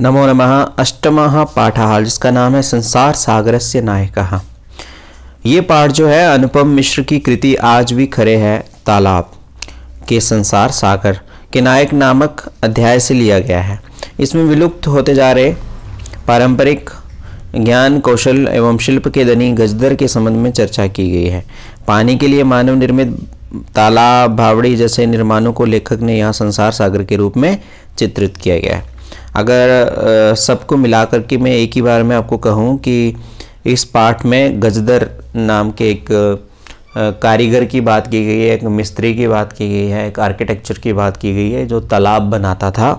नमो नमः अष्टम पाठ जिसका नाम है संसार सागर से नायक ये पाठ जो है अनुपम मिश्र की कृति आज भी खरे है तालाब के संसार सागर के नायक नामक अध्याय से लिया गया है इसमें विलुप्त होते जा रहे पारंपरिक ज्ञान कौशल एवं शिल्प के धनी गजदर के संबंध में चर्चा की गई है पानी के लिए मानव निर्मित तालाब भावड़ी जैसे निर्माणों को लेखक ने यहाँ संसार सागर के रूप में चित्रित किया गया है अगर सबको मिला कर के मैं एक ही बार में आपको कहूँ कि इस पार्ट में गजदर नाम के एक कारीगर की बात की गई है एक मिस्त्री की बात की गई है एक आर्किटेक्चर की बात की गई है जो तालाब बनाता था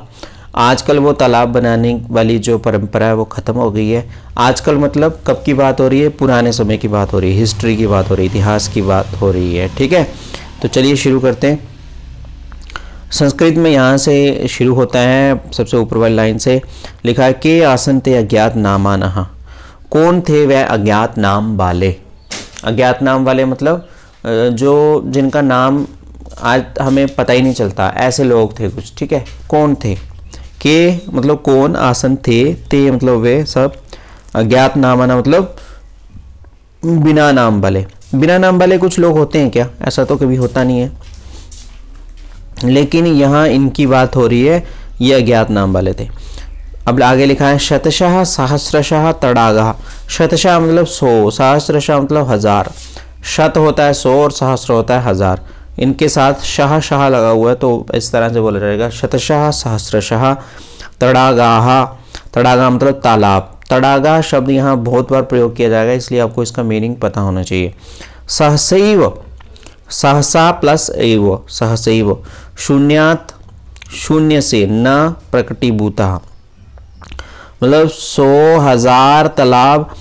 आजकल वो तालाब बनाने वाली जो परंपरा है वो ख़त्म हो गई है आजकल मतलब कब की बात हो रही है पुराने समय की बात हो रही है हिस्ट्री की बात हो रही है इतिहास की बात हो रही है ठीक है तो चलिए शुरू करते हैं संस्कृत में यहाँ से शुरू होता है सबसे ऊपर वाली लाइन से लिखा है के आसन थे अज्ञात नामानहा कौन थे वह अज्ञात नाम वाले अज्ञात नाम वाले मतलब जो जिनका नाम आज हमें पता ही नहीं चलता ऐसे लोग थे कुछ ठीक है कौन थे के मतलब कौन आसन थे ते मतलब वे सब अज्ञात नामाना मतलब बिना नाम वाले बिना नाम वाले कुछ लोग होते हैं क्या ऐसा तो कभी होता नहीं है लेकिन यहाँ इनकी बात हो रही है ये अज्ञात नाम वाले थे अब आगे लिखा है शतशाह सहस्रशाह तड़ागा शतशाह मतलब सौ सहस्रशाह मतलब हज़ार शत होता है सौ और सहस्र होता है हज़ार इनके साथ शाह शाह लगा हुआ है तो इस तरह से बोला जाएगा शतशाह सहस्रशाह तड़ागाहा तड़ागा मतलब तालाब तड़ागा शब्द यहाँ बहुत बार प्रयोग किया जाएगा इसलिए आपको इसका मीनिंग पता होना चाहिए सहसैव सहसा प्लस एव सहसैव शून्यात शून्य से न प्रकटीभूता मतलब सौ हजार तालाब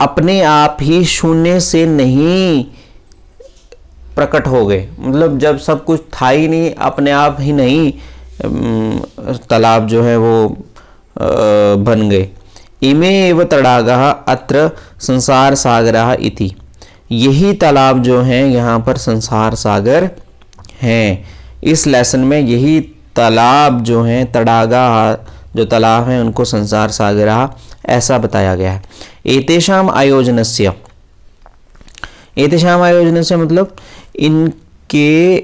अपने आप ही शून्य से नहीं प्रकट हो गए मतलब जब सब कुछ था ही नहीं अपने आप ही नहीं तालाब जो है वो बन गए इमे एवं तड़ागा अत्र संसार सागर इति यही तालाब जो हैं यहाँ पर संसार सागर हैं इस लेसन में यही तालाब जो हैं तड़ागा जो तालाब हैं उनको संसार सागरा ऐसा बताया गया है एतेशाम आयोजनस्य एतेशाम आयोजनस्य मतलब इनके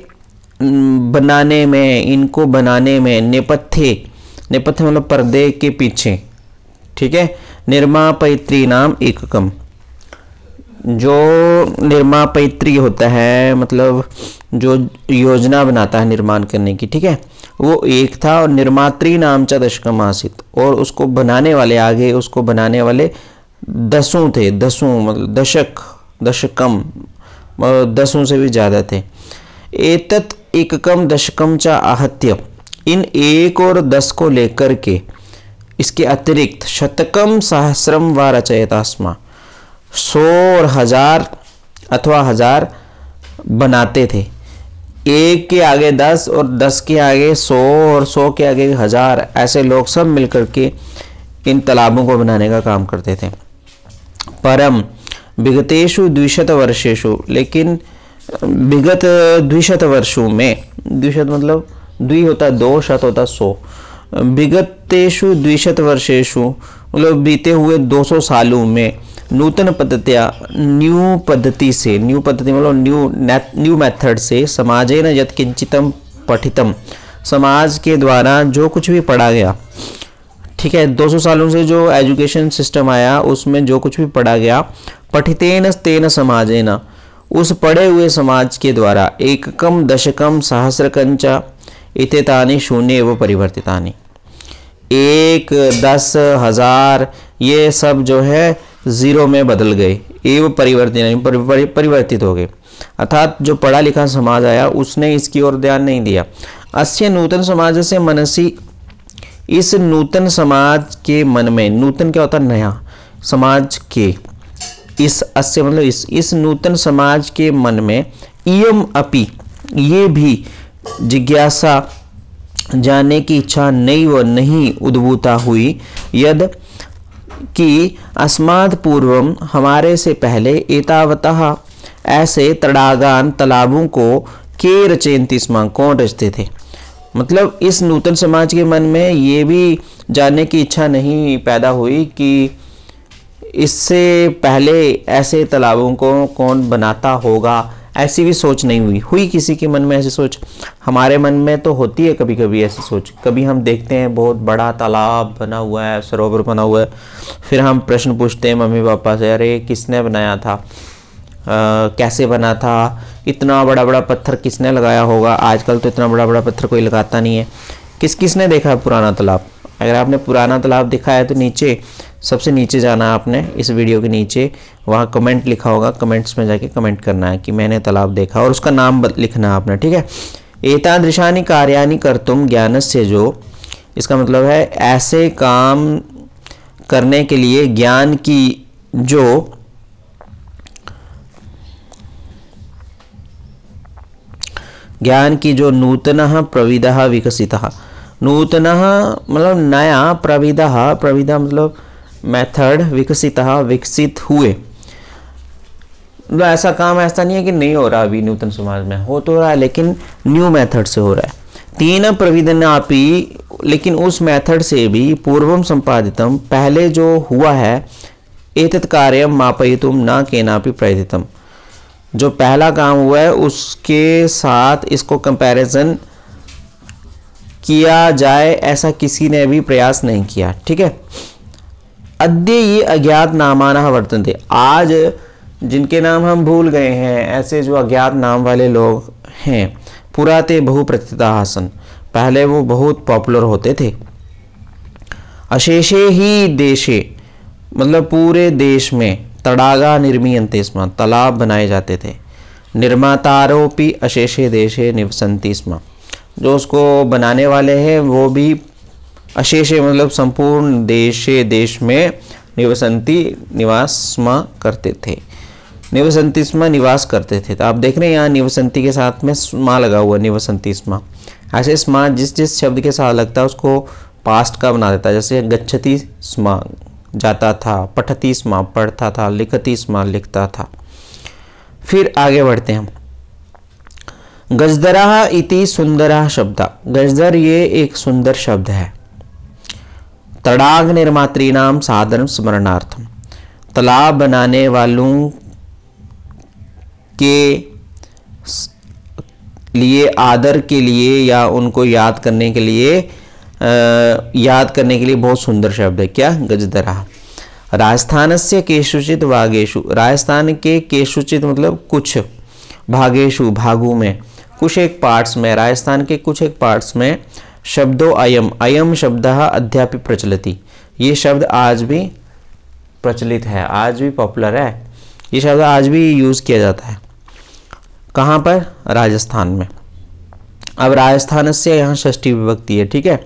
बनाने में इनको बनाने में नेपथ्य नेपथ्य मतलब पर्दे के पीछे ठीक है निर्मा पैत्री नाम एककम जो निर्मा पैतृक होता है मतलब जो योजना बनाता है निर्माण करने की ठीक है वो एक था और निर्मात्री नाम चा दशकम आसित और उसको बनाने वाले आगे उसको बनाने वाले दसों थे दसों मतलब दशक दशकम दसों से भी ज़्यादा थे एतत एककम दशकम चा आहत्य इन एक और दस को लेकर के इसके अतिरिक्त शतकम सहस्रम व रचयतास्मा सौ और हज़ार अथवा हज़ार बनाते थे एक के आगे दस और दस के आगे सौ और सौ के आगे हज़ार ऐसे लोग सब मिलकर के इन तालाबों को बनाने का काम करते थे परम विगतेशु द्विशत वर्षेशु लेकिन विगत द्विशत वर्षों में द्विशत मतलब द्वि होता दो शत होता सौ विगतेशु द्विशत वर्षेशु मतलब बीते हुए 200 सालों में नूतन पद्धतिया न्यू पद्धति से न्यू पद्धति मतलब न्यू न्यू मेथड से समाजे न यथकिंचितम पठितम समाज के द्वारा जो कुछ भी पढ़ा गया ठीक है 200 सालों से जो एजुकेशन सिस्टम आया उसमें जो कुछ भी पढ़ा गया पठितेन तेन न उस पढ़े हुए समाज के द्वारा एककम दशकम सहस्रकंच इतेतानी शून्य व परिवर्तितानी एक दस हजार ये सब जो है ज़ीरो में बदल गए एवं परिवर्तित परिवर्तित हो गए अर्थात जो पढ़ा लिखा समाज आया उसने इसकी ओर ध्यान नहीं दिया अस्य नूतन समाज से मनसी इस नूतन समाज के मन में नूतन क्या होता नया समाज के इस अस्य मतलब इस इस नूतन समाज के मन में इम अपि ये भी जिज्ञासा जाने की इच्छा नहीं व नहीं उद्भूता हुई यद कि अस्माद पूर्वम हमारे से पहले एतावतः ऐसे तड़ागान तालाबों को के रचयती स्म कौन रचते थे मतलब इस नूतन समाज के मन में ये भी जानने की इच्छा नहीं पैदा हुई कि इससे पहले ऐसे तालाबों को कौन बनाता होगा ऐसी भी सोच नहीं हुई हुई किसी के मन में ऐसी सोच हमारे मन में तो होती है कभी कभी ऐसी सोच कभी हम देखते हैं बहुत बड़ा तालाब बना हुआ है सरोवर बना हुआ है फिर हम प्रश्न पूछते हैं मम्मी पापा से अरे किसने बनाया था आ, कैसे बना था इतना बड़ा बड़ा पत्थर किसने लगाया होगा आजकल तो इतना बड़ा बड़ा पत्थर कोई लगाता नहीं है किस किसने देखा है पुराना तालाब अगर आपने पुराना तालाब देखा है तो नीचे सबसे नीचे जाना है आपने इस वीडियो के नीचे वहाँ कमेंट लिखा होगा कमेंट्स में जाके कमेंट करना है कि मैंने तालाब देखा और उसका नाम लिखना है आपने ठीक है एतादृशानी कार्याणी कर तुम ज्ञान से जो इसका मतलब है ऐसे काम करने के लिए ज्ञान की जो ज्ञान की जो नूतन विकसित है नूतन मतलब नया प्रविधा प्रविध मतलब मेथड विकसित विकसित हुए मतलब ऐसा काम ऐसा नहीं है कि नहीं हो रहा अभी नूतन समाज में हो तो रहा है लेकिन न्यू मेथड से हो रहा है तीन प्रविधनापि लेकिन उस मेथड से भी पूर्वम संपादितम पहले जो हुआ है एत कार्य मापयितुम न भी प्रयतितम जो पहला काम हुआ है उसके साथ इसको कंपैरिजन किया जाए ऐसा किसी ने भी प्रयास नहीं किया ठीक है अद्य ये अज्ञात नामाना वर्तन थे आज जिनके नाम हम भूल गए हैं ऐसे जो अज्ञात नाम वाले लोग हैं पुराते आसन पहले वो बहुत पॉपुलर होते थे अशेषे ही देशे मतलब पूरे देश में तड़ागा निर्मीयंते स्म तालाब बनाए जाते थे निर्मातारोपी अशेषे देशे निवसंती स्म जो उसको बनाने वाले हैं वो भी अशेष मतलब संपूर्ण देशे देश में निवसंती निवासमा करते थे स्म निवास करते थे तो आप देख रहे हैं यहाँ निवसंती के साथ में स्मा लगा हुआ निवसंती निवसंतिस्मा ऐसे स्मा जिस जिस शब्द के साथ लगता है उसको पास्ट का बना देता है जैसे गच्छति स्मा जाता था पठती स्मा पढ़ता था लिखती स्मा लिखता था फिर आगे बढ़ते हैं हम गजदरा इति सुंदरा शब्द गजदर ये एक सुंदर शब्द है तड़ाग निर्मातृणाम साधन स्मरणार्थम तालाब बनाने वालों के लिए आदर के लिए या उनको याद करने के लिए याद करने के लिए बहुत सुंदर शब्द है क्या गजदरा राजस्थान से केशुचित वागेशु राजस्थान के केशुचित मतलब कुछ भागेशु भागों में कुछ एक पार्ट्स में राजस्थान के कुछ एक पार्ट्स में शब्दों अयम अयम शब्द अध्यापि प्रचलित ये शब्द आज भी प्रचलित है आज भी पॉपुलर है ये शब्द आज भी यूज़ किया जाता है कहाँ पर राजस्थान में अब राजस्थान से यहाँ षष्ठी विभक्ति है ठीक है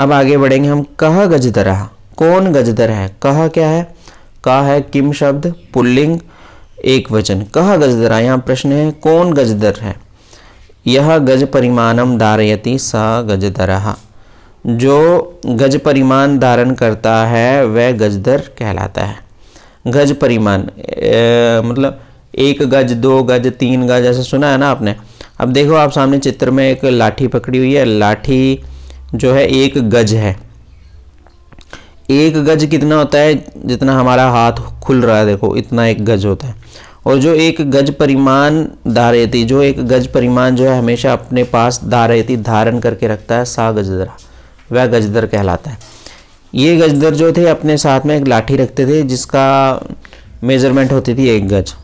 अब आगे बढ़ेंगे हम कह गजदरा कौन गजदर है कह क्या है कह है किम शब्द पुल्लिंग एक वचन कह गजदरा यहाँ प्रश्न है कौन गजदर है यह गज परिमाणम धारयति स गजधरः जो गज परिमाण धारण करता है वह गजदर कहलाता है गज परिमाण मतलब एक गज दो गज तीन गज ऐसा सुना है ना आपने अब देखो आप सामने चित्र में एक लाठी पकड़ी हुई है लाठी जो है एक गज है एक गज कितना होता है जितना हमारा हाथ खुल रहा है देखो इतना एक गज होता है और जो एक गज परिमाण धारयती जो एक गज परिमाण जो है हमेशा अपने पास धारयती धारण करके रखता है सा गजदरा वह गजदर कहलाता है ये गजदर जो थे अपने साथ में एक लाठी रखते थे जिसका मेजरमेंट होती थी एक गज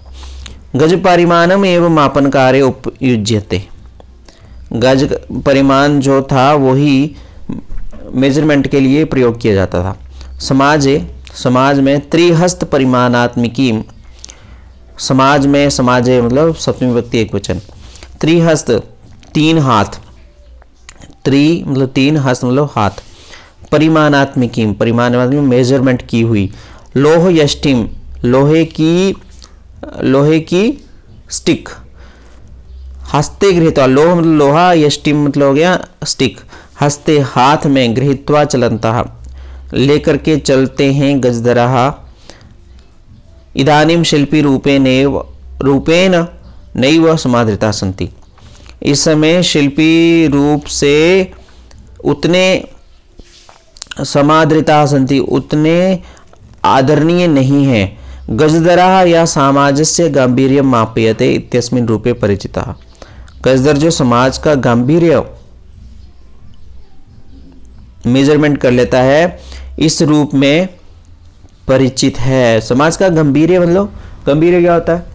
गज परिमाणम एवं मापन कार्य थे गज परिमाण जो था वही मेजरमेंट के लिए प्रयोग किया जाता था समाज समाज में त्रिहस्त परिमाणात्मिकी समाज में समाज मतलब सप्तमी व्यक्ति एक वचन त्रिहस्त तीन हाथ त्रि मतलब तीन हस्त मतलब हाथ परिमाणात्मिकी परिमाण मेजरमेंट की हुई लोह यष्टिम लोहे की लोहे की स्टिक हस्ते गृहित्वा लोह मतलब लोहा यष्टिम मतलब हो गया स्टिक हस्ते हाथ में गृहित्वा चलनता लेकर के चलते हैं गजदराहा इदानीं शिल्पीरूपेणेव रूपेण नैव समाधिता सन्ति इस समय शिल्पी रूप से उतने समाधिता सन्ति उतने आदरणीय नहीं है गजदरा या सामाजस्य गांभीर्य मापयते इत्यस्मिन् रूपे परिचिता गजदर जो समाज का गांभीर्य मेजरमेंट कर लेता है इस रूप में परिचित है समाज का गंभीर मतलब गंभीर क्या होता है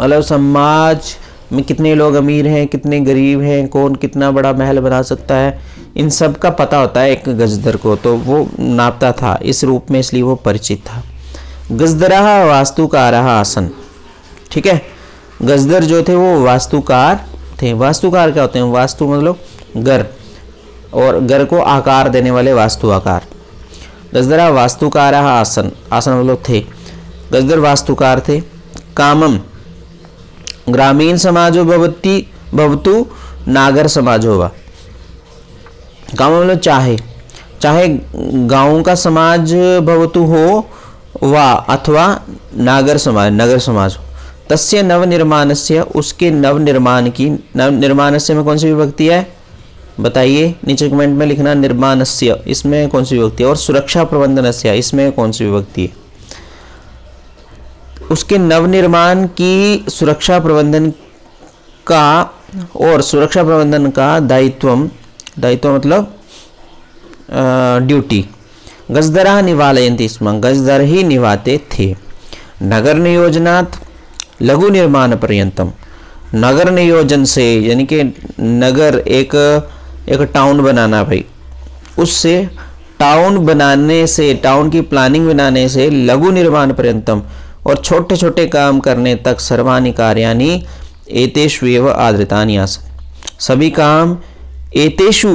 मतलब समाज में कितने लोग अमीर हैं कितने गरीब हैं कौन कितना बड़ा महल बना सकता है इन सब का पता होता है एक गजदर को तो वो नापता था इस रूप में इसलिए वो परिचित था गजदरा वास्तुकार आसन ठीक है गजदर जो थे वो वास्तुकार थे वास्तुकार क्या होते हैं वास्तु मतलब घर और घर को आकार देने वाले वास्तु आकार गजदरा वास्तुकार आसन आसन वो लोग थे गजदर वास्तुकार थे कामम ग्रामीण समाजो भवती भवतु नागर समाज वा कामम लोग चाहे चाहे गाँव का समाज भवतु हो वा अथवा नागर समाज नगर समाज हो तस्य नवनिर्माण से उसके नवनिर्माण की नवनिर्माण से में कौन सी विभक्ति है बताइए नीचे कमेंट में लिखना निर्माण इसमें कौन सी विभक्ति है और सुरक्षा प्रबंधन इसमें कौन सी विभक्ति है उसके नवनिर्माण की सुरक्षा प्रबंधन का और सुरक्षा प्रबंधन का दायित्व दायित्व मतलब ड्यूटी गजदरा निवालयंती इसमें गजदर ही निभाते थे नगर नियोजनात् लघु निर्माण पर्यंतम नगर नियोजन से यानी कि नगर एक एक टाउन बनाना भाई उससे टाउन बनाने से टाउन की प्लानिंग बनाने से लघु निर्माण पर्यतम और छोटे छोटे काम करने तक सर्वानी एतेषु एव आदृतानि आसन सभी काम एतेषु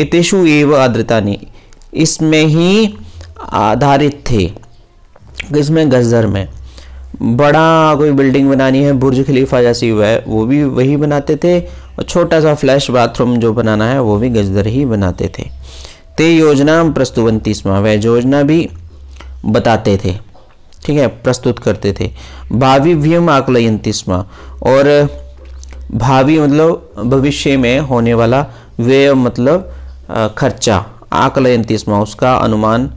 एतेषु एव आदृतानि इसमें ही आधारित थे इसमें गजर में बड़ा कोई बिल्डिंग बनानी है बुर्ज खलीफा जैसी हुआ है वो भी वही बनाते थे और छोटा सा फ्लैश बाथरूम जो बनाना है वो भी गजदर ही बनाते थे ते योजना प्रस्तुवंती वह योजना भी बताते थे ठीक है प्रस्तुत करते थे भावी व्यम आकलयंती और भावी मतलब भविष्य में होने वाला व्यय मतलब खर्चा आकलयंती स्मा उसका अनुमान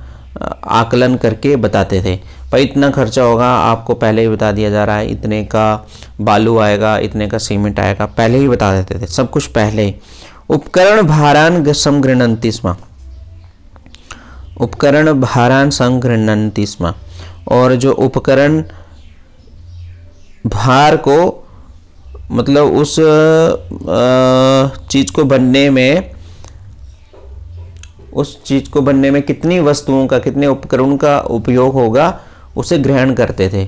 आकलन करके बताते थे पर इतना खर्चा होगा आपको पहले ही बता दिया जा रहा है इतने का बालू आएगा इतने का सीमेंट आएगा पहले ही बता देते थे सब कुछ पहले ही उपकरण भारान संगृणतीसवा उपकरण भारान संगृणतीसवा और जो उपकरण भार को मतलब उस चीज़ को बनने में उस चीज़ को बनने में कितनी वस्तुओं का कितने उपकरण का उपयोग होगा उसे ग्रहण करते थे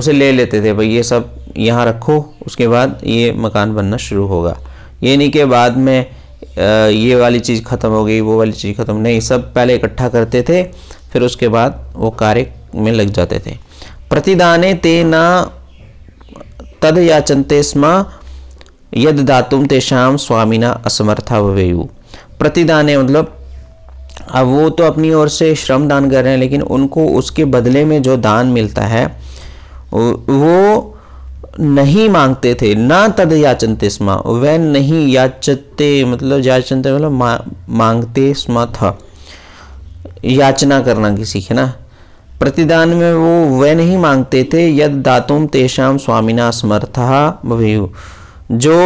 उसे ले लेते थे भाई ये सब यहाँ रखो उसके बाद ये मकान बनना शुरू होगा ये नहीं कि बाद में ये वाली चीज़ ख़त्म हो गई वो वाली चीज़ ख़त्म नहीं सब पहले इकट्ठा करते थे फिर उसके बाद वो कार्य में लग जाते थे प्रतिदाने ते न तद याचनते स्म यद दातुम तेषाम स्वामिना असमर्था वेयु प्रतिदाने मतलब अब वो तो अपनी ओर से श्रम दान कर रहे हैं लेकिन उनको उसके बदले में जो दान मिलता है वो नहीं मांगते थे ना तद याचनते स्मा वह नहीं याचते मतलब याचनते मतलब मा, मांगते स्मा था याचना करना किसी के ना प्रतिदान में वो वह नहीं मांगते थे यद दातुम तेषाम स्वामिना समर्था भयु जो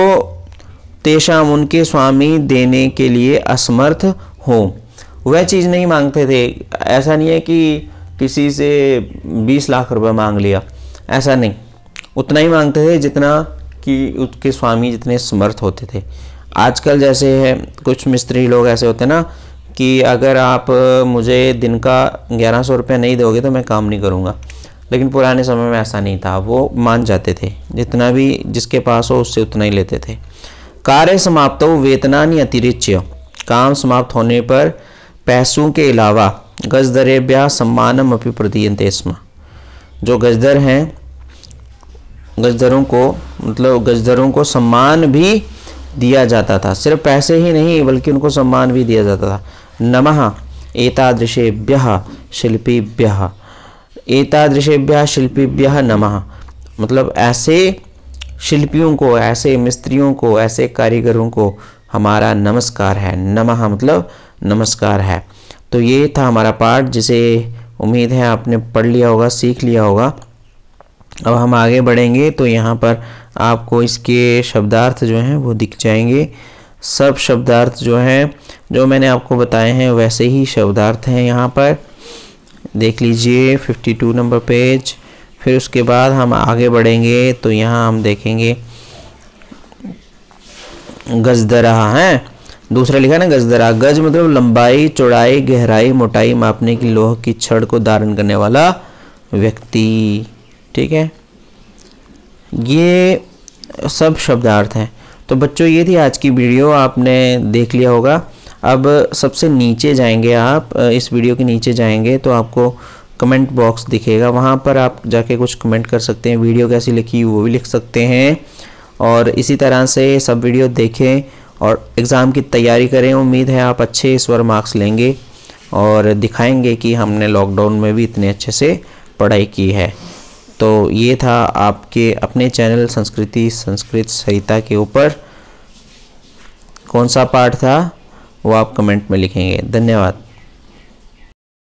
तेषाम उनके स्वामी देने के लिए असमर्थ हों वह चीज़ नहीं मांगते थे ऐसा नहीं है कि किसी से बीस लाख रुपए मांग लिया ऐसा नहीं उतना ही मांगते थे जितना कि उसके स्वामी जितने समर्थ होते थे आजकल जैसे है कुछ मिस्त्री लोग ऐसे होते हैं ना कि अगर आप मुझे दिन का ग्यारह सौ रुपये नहीं दोगे तो मैं काम नहीं करूँगा लेकिन पुराने समय में ऐसा नहीं था वो मान जाते थे जितना भी जिसके पास हो उससे उतना ही लेते थे कार्य समाप्त हो वेतनानी अतिरिच्य काम समाप्त होने पर पैसों के अलावा गजदर सम्मानम अपनी प्रदीयंत स्म जो गजदर हैं गजदरों को मतलब गजदरों को सम्मान भी दिया जाता था सिर्फ पैसे ही नहीं बल्कि उनको सम्मान भी दिया जाता था नमः एतादृशेभ्य शिल्पीभ्य एतादृशेभ्य शिल्पीभ्य नमः मतलब ऐसे शिल्पियों को ऐसे मिस्त्रियों को ऐसे कारीगरों को हमारा नमस्कार है नमः मतलब नमस्कार है तो ये था हमारा पार्ट जिसे उम्मीद है आपने पढ़ लिया होगा सीख लिया होगा अब हम आगे बढ़ेंगे तो यहाँ पर आपको इसके शब्दार्थ जो हैं वो दिख जाएंगे सब शब्दार्थ जो हैं जो मैंने आपको बताए हैं वैसे ही शब्दार्थ हैं यहाँ पर देख लीजिए 52 नंबर पेज फिर उसके बाद हम आगे बढ़ेंगे तो यहाँ हम देखेंगे गजदरा हैं दूसरा लिखा ना गजदरा गज मतलब लंबाई चौड़ाई गहराई मोटाई मापने की लोह की छड़ को धारण करने वाला व्यक्ति ठीक है ये सब शब्दार्थ हैं तो बच्चों ये थी आज की वीडियो आपने देख लिया होगा अब सबसे नीचे जाएंगे आप इस वीडियो के नीचे जाएंगे तो आपको कमेंट बॉक्स दिखेगा वहाँ पर आप जाके कुछ कमेंट कर सकते हैं वीडियो कैसी लिखी वो भी लिख सकते हैं और इसी तरह से सब वीडियो देखें और एग्ज़ाम की तैयारी करें उम्मीद है आप अच्छे इस बार मार्क्स लेंगे और दिखाएंगे कि हमने लॉकडाउन में भी इतने अच्छे से पढ़ाई की है तो ये था आपके अपने चैनल संस्कृति संस्कृत सरिता के ऊपर कौन सा पार्ट था वो आप कमेंट में लिखेंगे धन्यवाद